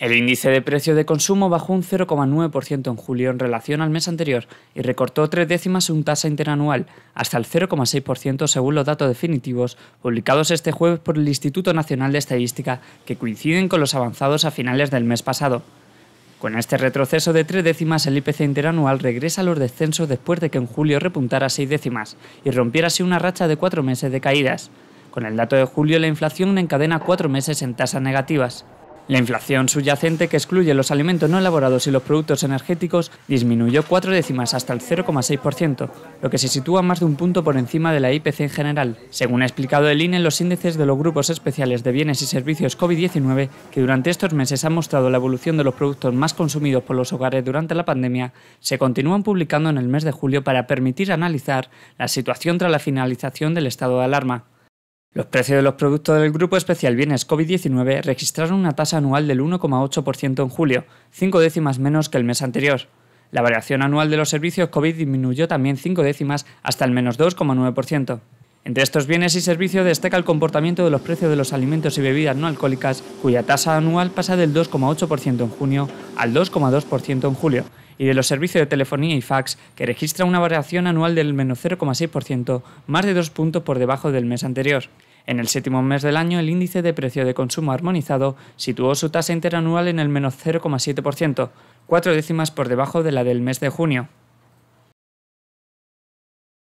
El índice de precio de consumo bajó un 0,9% en julio en relación al mes anterior y recortó tres décimas en tasa interanual, hasta el 0,6% según los datos definitivos publicados este jueves por el Instituto Nacional de Estadística, que coinciden con los avanzados a finales del mes pasado. Con este retroceso de tres décimas, el IPC interanual regresa a los descensos después de que en julio repuntara seis décimas y rompiera así una racha de cuatro meses de caídas. Con el dato de julio, la inflación encadena cuatro meses en tasas negativas. La inflación subyacente, que excluye los alimentos no elaborados y los productos energéticos, disminuyó cuatro décimas hasta el 0,6%, lo que se sitúa más de un punto por encima de la IPC en general. Según ha explicado el INE, los índices de los grupos especiales de bienes y servicios COVID-19, que durante estos meses han mostrado la evolución de los productos más consumidos por los hogares durante la pandemia, se continúan publicando en el mes de julio para permitir analizar la situación tras la finalización del estado de alarma. Los precios de los productos del grupo especial bienes COVID-19 registraron una tasa anual del 1,8% en julio, cinco décimas menos que el mes anterior. La variación anual de los servicios COVID disminuyó también cinco décimas hasta el menos 2,9%. Entre estos bienes y servicios destaca el comportamiento de los precios de los alimentos y bebidas no alcohólicas, cuya tasa anual pasa del 2,8% en junio al 2,2% en julio, y de los servicios de telefonía y fax, que registra una variación anual del menos 0,6%, más de dos puntos por debajo del mes anterior. En el séptimo mes del año, el índice de precio de consumo armonizado situó su tasa interanual en el menos 0,7%, cuatro décimas por debajo de la del mes de junio.